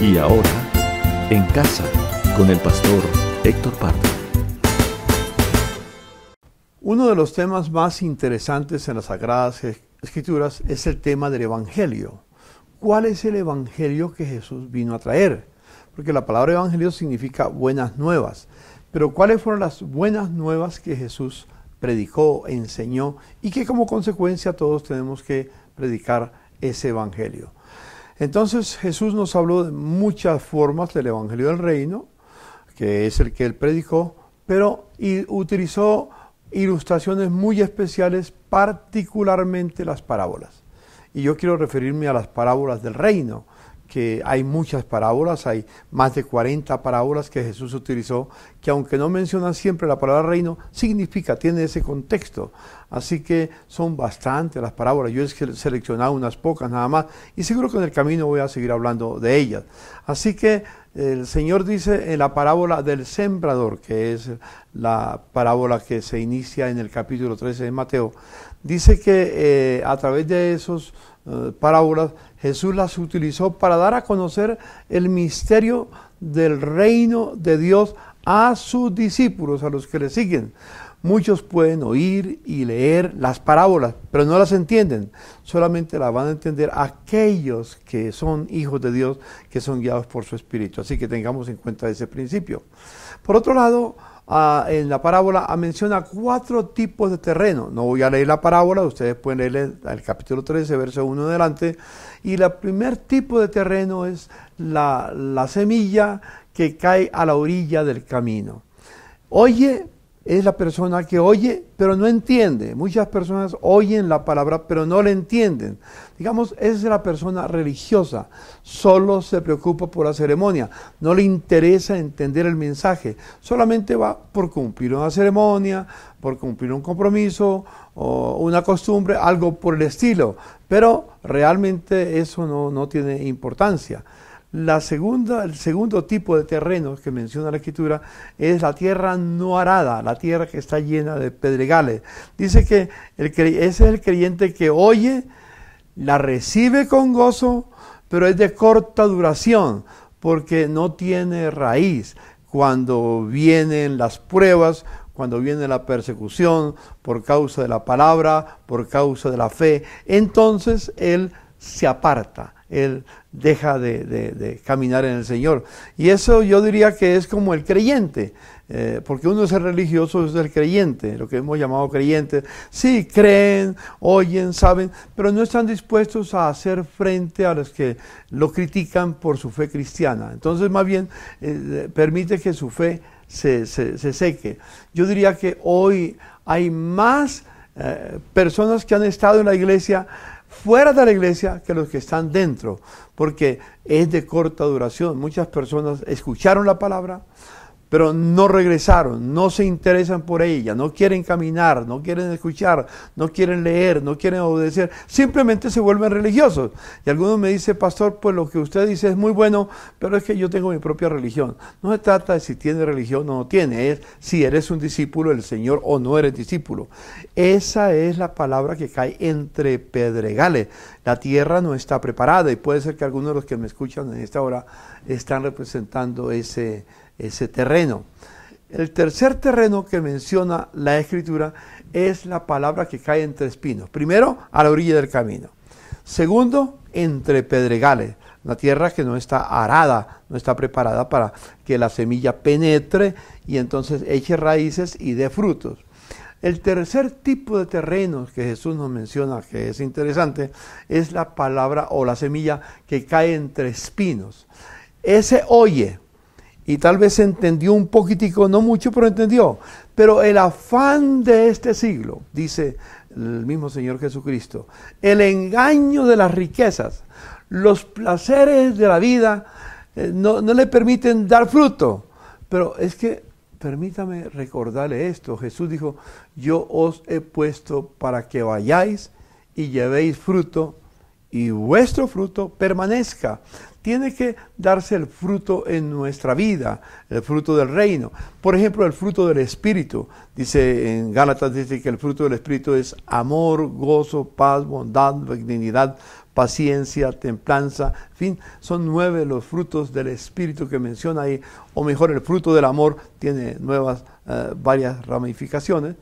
Y ahora, en casa, con el pastor Héctor Pardo. Uno de los temas más interesantes en las Sagradas Escrituras es el tema del Evangelio. ¿Cuál es el Evangelio que Jesús vino a traer? Porque la palabra Evangelio significa buenas nuevas. Pero ¿cuáles fueron las buenas nuevas que Jesús predicó, enseñó y que como consecuencia todos tenemos que predicar ese Evangelio? Entonces Jesús nos habló de muchas formas del Evangelio del Reino, que es el que él predicó, pero utilizó ilustraciones muy especiales, particularmente las parábolas. Y yo quiero referirme a las parábolas del reino, que hay muchas parábolas, hay más de 40 parábolas que Jesús utilizó, que aunque no mencionan siempre la palabra reino, significa, tiene ese contexto. Así que son bastantes las parábolas. Yo he seleccionado unas pocas nada más y seguro que en el camino voy a seguir hablando de ellas. Así que el Señor dice en la parábola del sembrador, que es la parábola que se inicia en el capítulo 13 de Mateo, dice que eh, a través de esas eh, parábolas Jesús las utilizó para dar a conocer el misterio del reino de Dios a sus discípulos, a los que le siguen. Muchos pueden oír y leer las parábolas, pero no las entienden. Solamente las van a entender aquellos que son hijos de Dios, que son guiados por su Espíritu. Así que tengamos en cuenta ese principio. Por otro lado, ah, en la parábola ah, menciona cuatro tipos de terreno. No voy a leer la parábola, ustedes pueden leer el capítulo 13, verso 1 adelante. Y el primer tipo de terreno es la, la semilla que cae a la orilla del camino. Oye, es la persona que oye, pero no entiende. Muchas personas oyen la palabra, pero no la entienden. Digamos, es la persona religiosa. Solo se preocupa por la ceremonia. No le interesa entender el mensaje. Solamente va por cumplir una ceremonia, por cumplir un compromiso o una costumbre, algo por el estilo. Pero realmente eso no tiene importancia segunda, el segundo tipo de terreno que menciona la escritura es la tierra no arada, la tierra que está llena de pedregales. Dice que el, ese es el creyente que oye, la recibe con gozo, pero es de corta duración porque no tiene raíz. Cuando vienen las pruebas, cuando viene la persecución por causa de la palabra, por causa de la fe, entonces él se aparta, él deja de, caminar en el Señor. Y eso yo diría que es como el creyente, eh, porque uno es el religioso, es el creyente, lo que hemos llamado creyente Sí, creen, oyen, saben, pero no están dispuestos a hacer frente a los que lo critican por su fe cristiana. Entonces, más bien, eh, permite que su fe se, seque. Yo diría que hoy hay más eh, personas que han estado en la iglesia fuera de la iglesia que los que están dentro, porque es de corta duración. Muchas personas escucharon la palabra, pero no regresaron, no se interesan por ella, no quieren caminar, no quieren escuchar, no quieren leer, no quieren obedecer, simplemente se vuelven religiosos. Y algunos me dicen, pastor, pues lo que usted dice es muy bueno, pero es que yo tengo mi propia religión. No se trata de si tiene religión o no tiene, es si eres un discípulo del Señor o no eres discípulo. Esa es la palabra que cae entre pedregales. La tierra no está preparada y puede ser que algunos de los que me escuchan en esta hora están representando ese ese terreno. El tercer terreno que menciona la escritura es la palabra que cae entre espinos. Primero, a la orilla del camino. Segundo, entre pedregales, la tierra que no está arada, no está preparada para que la semilla penetre y entonces eche raíces y dé frutos. El tercer tipo de terrenos que Jesús nos menciona, que es interesante, es la palabra o la semilla que cae entre espinos. Ese oye, y tal vez entendió un poquitico, no mucho, pero entendió. Pero el afán de este siglo, dice el mismo Señor Jesucristo, el engaño de las riquezas, los placeres de la vida, eh, no, no le permiten dar fruto. Pero es que, permítame recordarle esto, Jesús dijo, yo os he puesto para que vayáis y llevéis fruto y vuestro fruto permanezca tiene que darse el fruto en nuestra vida, el fruto del reino. Por ejemplo, el fruto del Espíritu. Dice en Gálatas, dice que el fruto del Espíritu es amor, gozo, paz, bondad, benignidad, paciencia, templanza, en fin, son nueve los frutos del Espíritu que menciona ahí, o mejor, el fruto del amor tiene nuevas, eh, varias ramificaciones,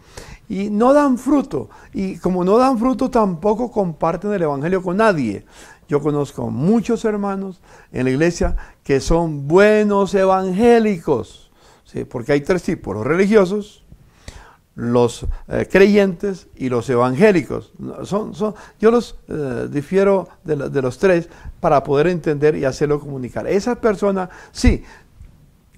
y no dan fruto, y como no dan fruto tampoco comparten el Evangelio con nadie. Yo conozco muchos hermanos en la iglesia que son buenos evangélicos, porque hay tres tipos, los religiosos, los eh, creyentes y los evangélicos. Son, yo los eh, difiero de, de, los tres para poder entender y hacerlo comunicar. Esa persona, sí,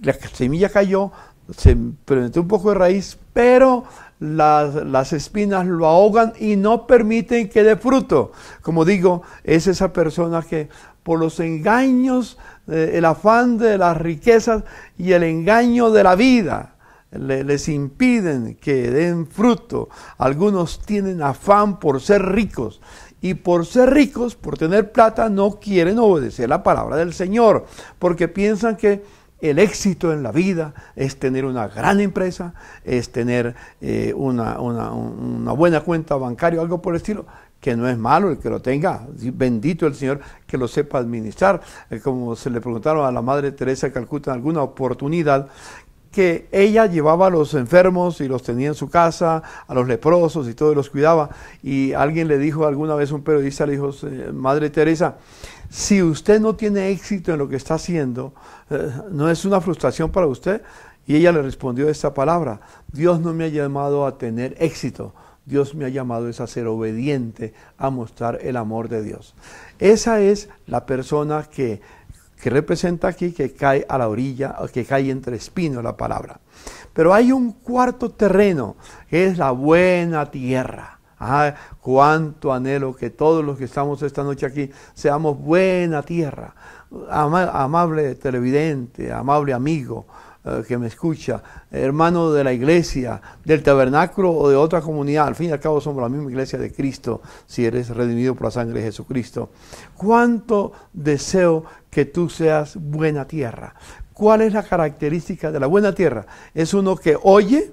la semilla cayó, se presentó un poco de raíz, pero las, espinas lo ahogan y no permiten que dé fruto. Como digo, es esa persona que por los engaños, eh, el afán de las riquezas y el engaño de la vida, les impiden que den fruto. Algunos tienen afán por ser ricos y por ser ricos, por tener plata, no quieren obedecer la palabra del Señor, porque piensan que el éxito en la vida es tener una gran empresa, es tener eh, una, buena cuenta bancaria, algo por el estilo que no es malo el que lo tenga, bendito el Señor que lo sepa administrar, eh, como se le preguntaron a la Madre Teresa de Calcuta en alguna oportunidad, que ella llevaba a los enfermos y los tenía en su casa, a los leprosos y todo, los cuidaba, y alguien le dijo alguna vez, un periodista le dijo, Madre Teresa, si usted no tiene éxito en lo que está haciendo, eh, ¿no es una frustración para usted? Y ella le respondió esta palabra, Dios no me ha llamado a tener éxito, Dios me ha llamado es a ser obediente, a mostrar el amor de Dios. Esa es la persona que, que representa aquí, que cae a la orilla, que cae entre espinos la palabra. Pero hay un cuarto terreno, que es la buena tierra. Ah, cuánto anhelo que todos los que estamos esta noche aquí seamos buena tierra, amable televidente, amable amigo eh, que me escucha, hermano de la iglesia, del tabernáculo o de otra comunidad. Al fin y al cabo somos la misma iglesia de Cristo si eres redimido por la sangre de Jesucristo. Cuánto deseo que tú seas buena tierra. ¿Cuál es la característica de la buena tierra? Es uno que oye,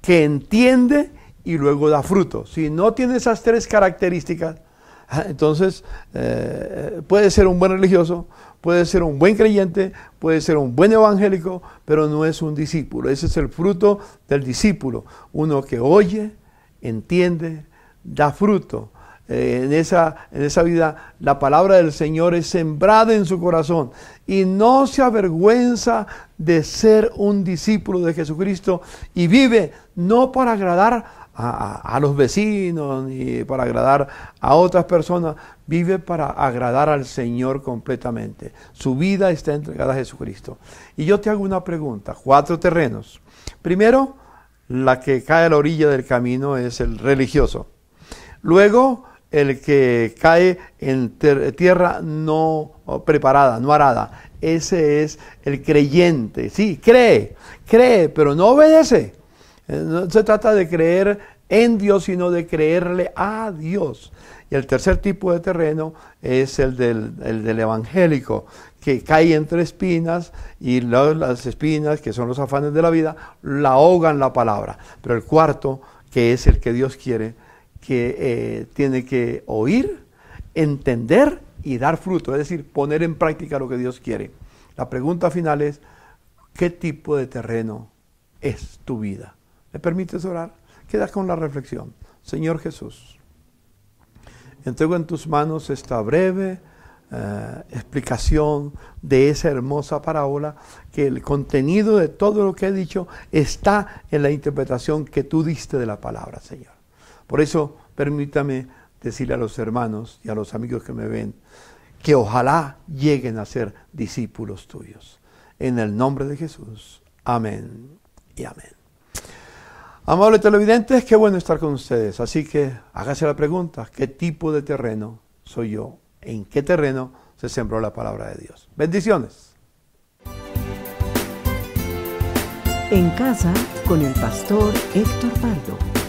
que entiende y luego da fruto. Si no tiene esas tres características, entonces eh, puede ser un buen religioso, puede ser un buen creyente, puede ser un buen evangélico, pero no es un discípulo. Ese es el fruto del discípulo. Uno que oye, entiende, da fruto. Eh, en, esa, en esa vida la palabra del Señor es sembrada en su corazón y no se avergüenza de ser un discípulo de Jesucristo y vive no para agradar a, los vecinos ni para agradar a otras personas. Vive para agradar al Señor completamente. Su vida está entregada a Jesucristo. Y yo te hago una pregunta. Cuatro terrenos. Primero, la que cae a la orilla del camino es el religioso. Luego, el que cae en tierra no preparada, no arada. Ese es el creyente. Sí, cree, cree, pero no obedece. Eh, no se trata de creer en Dios, sino de creerle a Dios. Y el tercer tipo de terreno es el del, evangélico, que cae entre espinas y las espinas, que son los afanes de la vida, la ahogan la palabra. Pero el cuarto, que es el que Dios quiere, que eh, tiene que oír, entender y dar fruto, es decir, poner en práctica lo que Dios quiere. La pregunta final es, ¿qué tipo de terreno es tu vida? ¿Me permites orar? Queda con la reflexión. Señor Jesús, entrego en tus manos esta breve eh, explicación de esa hermosa parábola, que el contenido de todo lo que he dicho está en la interpretación que tú diste de la palabra, Señor. Por eso, permítame decirle a los hermanos y a los amigos que me ven, que ojalá lleguen a ser discípulos tuyos. En el nombre de Jesús. Amén y amén. Amables televidentes, qué bueno estar con ustedes. Así que hágase la pregunta, ¿qué tipo de terreno soy yo? ¿En qué terreno se sembró la palabra de Dios? Bendiciones. En casa con el pastor Héctor Pardo.